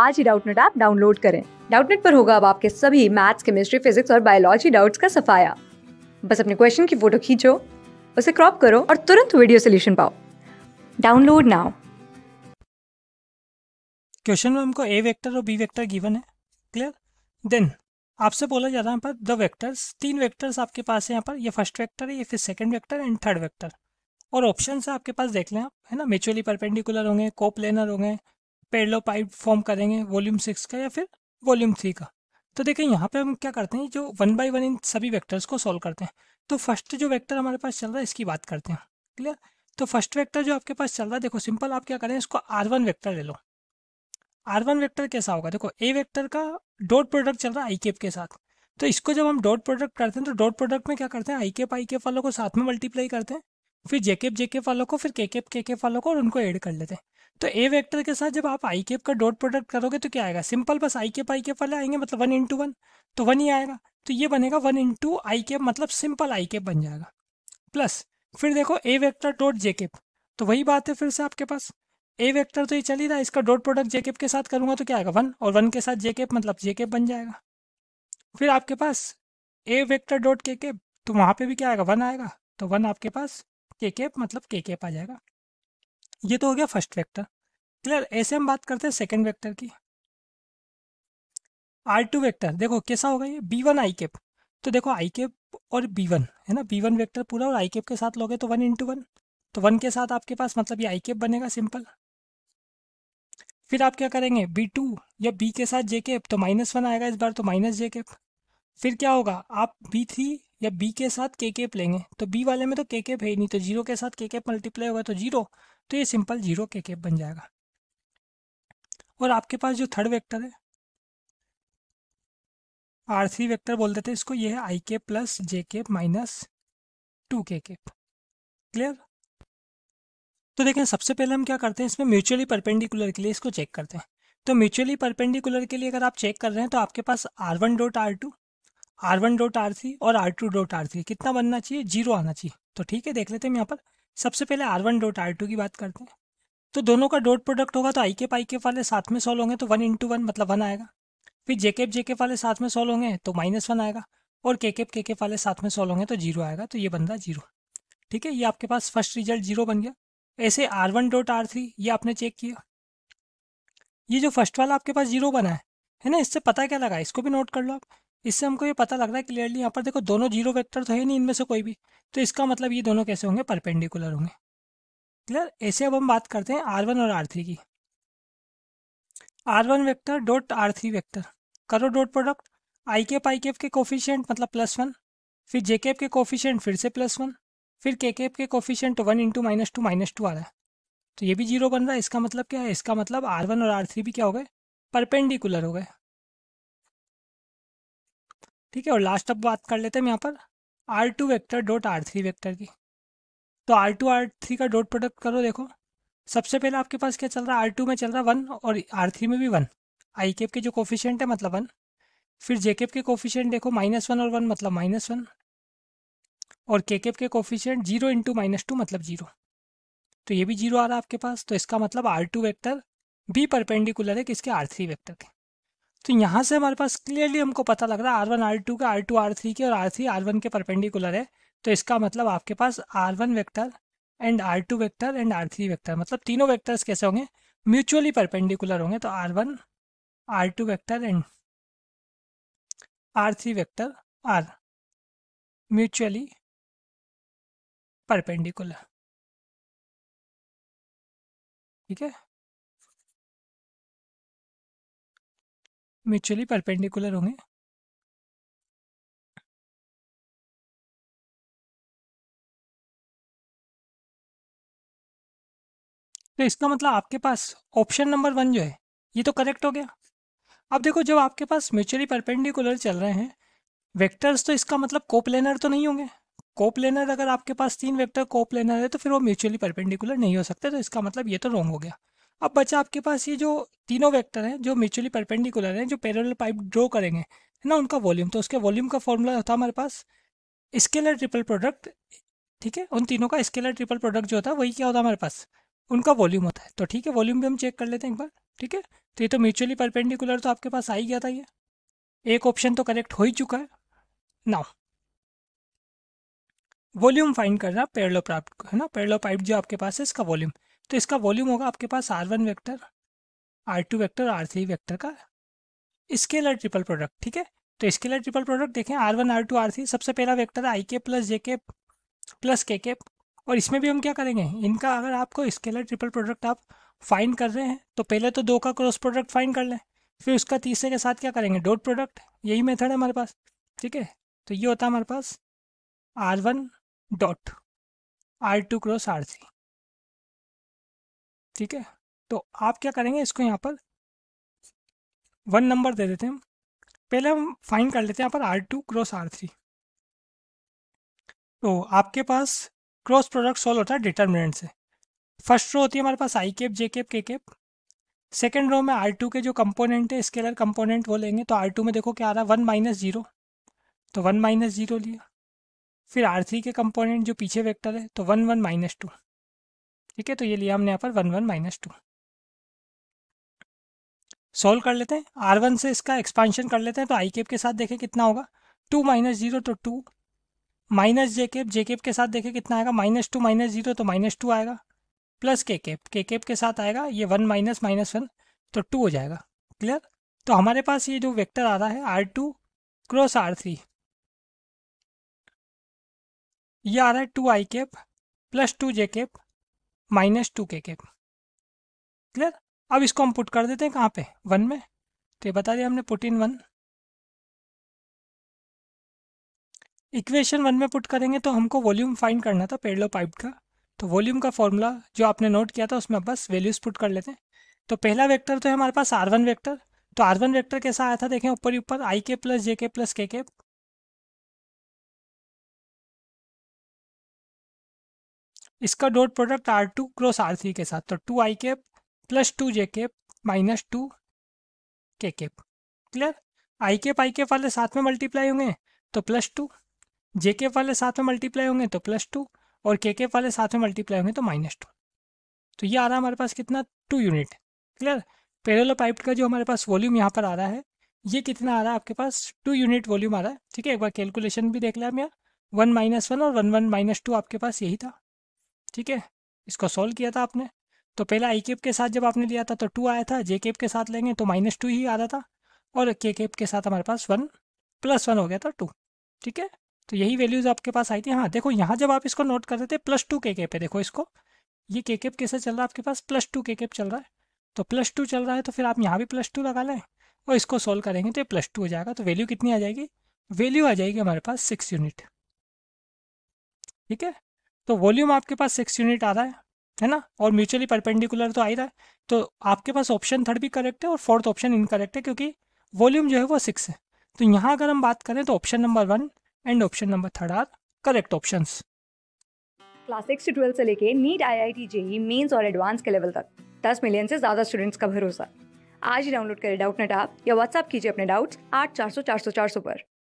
आज ही Doubtnut app download करें डाउटनेट पर होगा अब आपके सभी मैथ्स केमिस्ट्री फिजिक्स और बायोलॉजी डाउट्स का सफाया बस अपने क्वेश्चन की फोटो खींचो उसे क्रॉप करो और तुरंत वीडियो सोल्यूशन पाओ डाउनलोड नाउ क्वेश्चन में हमको ए वेक्टर और बी वेक्टर गिवन है क्लियर देन आपसे बोला जा रहा है यहाँ पर द वेक्टर्स तीन वेक्टर्स आपके पास है यहाँ पर ये फर्स्ट वेक्टर है ये फिर second vector and third vector और ऑप्शन आपके पास देख लें आप है ना म्यूचुअली परपेंडिकुलर होंगे कोप लेनर होंगे पेरलो पाइप फॉर्म करेंगे वॉल्यूम सिक्स का या फिर वॉल्यूम थ्री का तो देखें यहाँ पे हम क्या करते हैं जो वन बाई वन इन सभी वेक्टर्स को सॉल्व करते हैं तो फर्स्ट जो वेक्टर हमारे पास चल रहा है इसकी बात करते हैं क्लियर तो फर्स्ट वेक्टर जो आपके पास चल रहा है देखो सिंपल आप क्या करें इसको आर वन वेक्टर ले लो आर वन वेक्टर कैसा होगा देखो ए वेक्टर का डॉट प्रोडक्ट चल रहा है आई केप के साथ तो इसको जब हम डॉट प्रोडक्ट करते हैं तो डॉट प्रोडक्ट में क्या करते हैं आई केप आई केप वालों को साथ में मल्टीप्लाई करते हैं फिर जेकेप जेकेप वालों को फिर के केप के केप वालों को और उनको एड कर लेते हैं तो ए वेक्टर के साथ जब आप आई केप का डॉट प्रोडक्ट करोगे तो क्या आएगा सिंपल बस आई केप आई केप वाले आएंगे मतलब वन इंटू वन तो वन ही आएगा तो ये बनेगा वन इंटू आई केप मतलब सिंपल आई केप बन जाएगा प्लस फिर देखो A vector dot J cap तो वही बात है फिर से आपके पास ए वेक्टर तो ये चल ही रहा है इसका डॉट प्रोडक्ट केप के साथ करूंगा तो क्या आएगा वन और वन के साथ केप मतलब केप बन जाएगा फिर आपके पास A vector dot K cap तो वहाँ पे भी क्या आएगा वन आएगा तो वन आपके पास के केप मतलब के केप आ जाएगा ये तो हो गया फर्स्ट वेक्टर क्लियर ऐसे हम बात करते हैं सेकेंड वेक्टर की आर टू वैक्टर देखो कैसा होगा ये बी वन आई केप तो देखो आई केप और बी वन है ना बी वन वैक्टर पूरा और आई केप के साथ लोगे तो वन इंटू वन तो वन के साथ आपके पास मतलब ये आई केप बनेगा सिंपल फिर आप क्या करेंगे बी टू या बी के साथ जे केप तो माइनस वन आएगा इस बार तो माइनस जे केप फिर क्या होगा आप बी थ्री या बी के साथ के केप लेंगे तो बी वाले में तो के केप है ही नहीं तो जीरो के साथ के केप मल्टीप्लाई होगा तो जीरो तो ये सिंपल जीरो के केप बन जाएगा और आपके पास जो थर्ड वेक्टर है आर थ्री वेक्टर बोलते थे इसको ये है आई के प्लस जे के माइनस टू के के क्लियर तो देखें सबसे पहले हम क्या करते हैं इसमें म्यूचुअली परपेंडिकुलर के लिए इसको चेक करते हैं तो म्यूचुअली परपेंडिकुलर के लिए अगर आप चेक कर रहे हैं तो आपके पास R one dot R two R one dot R three और R two dot R three कितना बनना चाहिए जीरो आना चाहिए तो ठीक है देख लेते हैं यहाँ पर सबसे पहले R one dot R two की बात करते हैं तो दोनों का डॉट प्रोडक्ट होगा तो आई के पाई के वाले साथ में सॉल्व होंगे तो वन इंटू वन मतलब वन आएगा फिर जेकेप जेके वाले साथ में सॉल्व होंगे तो माइनस वन आएगा और के केकेप वाले साथ में सॉल्व होंगे तो जीरो आएगा तो ये बंदा जीरो ठीक है ये आपके पास फर्स्ट रिजल्ट जीरो बन गया ऐसे R one dot R three ये आपने चेक किया ये जो फर्स्ट वाला आपके पास जीरो बना है है ना इससे पता क्या लगा इसको भी नोट कर लो आप इससे हमको ये पता लग रहा है क्लियरली यहाँ पर देखो दोनों जीरो वेक्टर तो है नहीं इनमें से कोई भी तो इसका मतलब ये दोनों कैसे होंगे परपेंडिकुलर होंगे क्लियर ऐसे अब हम बात करते हैं आर वन और आर थ्री की R one vector dot R three vector करो dot product I cap I cap के कोफिशियंट मतलब प्लस वन फिर जे केप के कोफिशियंट फिर से प्लस वन फिर के केप के coefficient one into minus two minus two आ रहा है तो ये भी जीरो बन रहा है इसका मतलब क्या है इसका मतलब आर वन और आर थ्री भी क्या हो गए परपेंडिकुलर हो गए ठीक है और लास्ट अब बात कर लेते हैं यहाँ पर R two vector dot R three vector की तो आर टू आर थ्री का डॉट प्रोडक्ट करो देखो सबसे पहले आपके पास क्या चल रहा है आर टू में चल रहा है वन और आर थ्री में भी वन आई केप के जो कोफिशेंट है मतलब वन फिर जे केप के कोफिशेंट देखो माइनस वन और वन मतलब माइनस वन और के केप के coefficient zero into minus two मतलब जीरो तो ये भी जीरो आ रहा है आपके पास तो इसका मतलब आर टू वैक्टर बी परपेंडिकुलर है किसके आर थ्री वैक्टर के तो यहाँ से हमारे पास क्लियरली हमको पता लग रहा है आर वन आर टू के आर टू आर थ्री के और आर थ्री आर वन के परपेंडिकुलर है तो इसका मतलब आपके पास R one vector and R two vector and R three vector मतलब तीनों वैक्टर्स कैसे होंगे म्यूचुअली परपेंडिकुलर होंगे तो R one R two vector and R three vector are mutually perpendicular ठीक है म्यूचुअली परपेंडिकुलर होंगे तो इसका मतलब आपके पास ऑप्शन नंबर वन जो है ये तो करेक्ट हो गया अब देखो जब आपके पास म्यूचुअली परपेंडिकुलर चल रहे हैं वेक्टर्स तो इसका मतलब कोप्लेनर तो नहीं होंगे कोप्लेनर अगर आपके पास तीन वेक्टर कोप्लेनर है तो फिर वो म्यूचुअली परपेंडिकुलर नहीं हो सकते तो इसका मतलब ये तो रॉन्ग हो गया अब बच्चा आपके पास ये जो तीनों वेक्टर हैं जो म्यूचुअली परपेंडिकुलर हैं जो पैरेलल पाइप ड्रॉ करेंगे है ना उनका वॉल्यूम तो उसके वॉल्यूम का फॉर्मूला होता हमारे पास स्केलर ट्रिपल प्रोडक्ट ठीक है उन तीनों का स्केलर ट्रिपल प्रोडक्ट जो होता है वही क्या होता है हमारे पास उनका वॉल्यूम होता है तो ठीक है वॉल्यूम भी हम चेक कर लेते हैं एक बार ठीक है तो ये तो म्यूचुअली परपेंडिकुलर तो आपके पास आ ही गया था ये एक ऑप्शन तो करेक्ट हो ही चुका है नाउ वॉल्यूम फाइंड करना पेरलो प्राप्त है ना पेरलो पाइप जो आपके पास है इसका वॉल्यूम तो इसका वॉल्यूम होगा आपके पास R one vector R two vector R three vector का स्केलर ट्रिपल प्रोडक्ट ठीक है तो स्केलर ट्रिपल प्रोडक्ट देखें R one R two R three सबसे पहला वैक्टर है आई के प्लस जे के प्लस के के और इसमें भी हम क्या करेंगे इनका अगर आपको स्केलर ट्रिपल प्रोडक्ट आप फाइन कर रहे हैं तो पहले तो दो का क्रॉस प्रोडक्ट फाइन कर लें फिर उसका तीसरे के साथ क्या करेंगे डॉट प्रोडक्ट यही मेथड है हमारे पास ठीक है तो ये होता है हमारे पास R one dot R two cross R three ठीक है तो आप क्या करेंगे इसको यहाँ पर वन नंबर दे देते हैं पहले हम फाइन कर लेते हैं यहाँ पर R two cross R three तो आपके पास क्रॉस प्रोडक्ट सोल्व होता है डिटर्मिनेंट से फर्स्ट रो होती है हमारे पास I cap J cap K cap second row में आर टू के जो कंपोनेंट है स्केलर कंपोनेंट वो लेंगे तो आर टू में देखो क्या आ रहा है वन माइनस जीरो तो वन माइनस जीरो लिया फिर आर थ्री के कंपोनेंट जो पीछे वेक्टर है तो वन वन माइनस टू ठीक है तो ये लिया हमने यहाँ पर one one minus two solve कर लेते हैं आर वन से इसका एक्सपांशन कर लेते हैं तो आई केप के साथ देखें कितना होगा टू माइनस जीरो तो two minus J cap J cap के साथ देखें कितना आएगा माइनस टू माइनस जीरो तो माइनस टू आएगा plus K cap K cap के साथ आएगा ये वन माइनस माइनस वन तो टू हो जाएगा क्लियर तो हमारे पास ये जो वेक्टर आ रहा है R two cross R three ये आ रहा है two I cap plus two J cap minus two K cap clear अब इसको हम पुट कर देते हैं कहाँ पे वन में तो ये बता दिया हमने put in one equation one में पुट करेंगे तो हमको वॉल्यूम फाइंड करना था पेडलो पाइप का तो वॉल्यूम का फॉर्मूला जो आपने नोट किया था उसमें बस वैल्यूज पुट कर लेते हैं तो पहला वेक्टर तो है हमारे पास आर वन वेक्टर तो आर वन वेक्टर कैसा आया था देखें ऊपर ही ऊपर आई के प्लस जे के प्लस के के इसका dot product R two cross R three के साथ तो two I cap plus two J cap minus two K cap clear I cap I cap वाले साथ में मल्टीप्लाई होंगे तो प्लस टू जे के वाले साथ में मल्टीप्लाई होंगे तो प्लस टू और के के वाले साथ में मल्टीप्लाई होंगे तो माइनस टू तो ये आ रहा है हमारे पास कितना two unit clear parallelepiped का जो हमारे पास वॉल्यूम यहाँ पर आ रहा है ये कितना आ रहा है आपके पास टू यूनिट वॉल्यूम आ रहा है ठीक है एक बार कैलकुलेशन भी देख लिया हम यहाँ वन माइनस वन और वन वन माइनस टू आपके पास यही था ठीक है इसको सॉल्व किया था आपने तो पहला आई केप के साथ जब आपने लिया था तो टू आया था जे केप के साथ लेंगे तो माइनस टू ही आ रहा था और के केप के साथ हमारे पास वन प्लस वन हो गया था टू ठीक है तो यही वैल्यूज़ आपके पास आई थी हाँ देखो यहाँ जब आप इसको नोट कर रहे थे प्लस टू के केप है देखो इसको ये के केप कैसे चल रहा है आपके पास प्लस टू के केप चल रहा है तो प्लस टू चल रहा है तो फिर आप यहाँ भी प्लस टू लगा लें और इसको सोल्व करेंगे तो ये प्लस टू हो जाएगा तो वैल्यू कितनी आ जाएगी वैल्यू आ जाएगी हमारे पास सिक्स यूनिट ठीक है तो वॉल्यूम आपके पास सिक्स यूनिट आ रहा है है ना और म्यूचुअली परपेंडिकुलर तो आ ही रहा है तो आपके पास ऑप्शन थर्ड भी करेक्ट है और फोर्थ ऑप्शन इनकरेक्ट है क्योंकि वॉल्यूम जो है वो सिक्स है तो यहाँ अगर हम बात करें तो option number one and option number third are correct option class six से ट्वेल्थ से लेके NEET I I T JEE Mains और एडवांस के लेवल तक दस मिलियन से ज़्यादा स्टूडेंट्स का भरोसा आज ही डाउनलोड करें डाउट नेट आप या व्हाट्सअप कीजिए अपने डाउट्स आठ चार सौ चार सौ चार सौ पर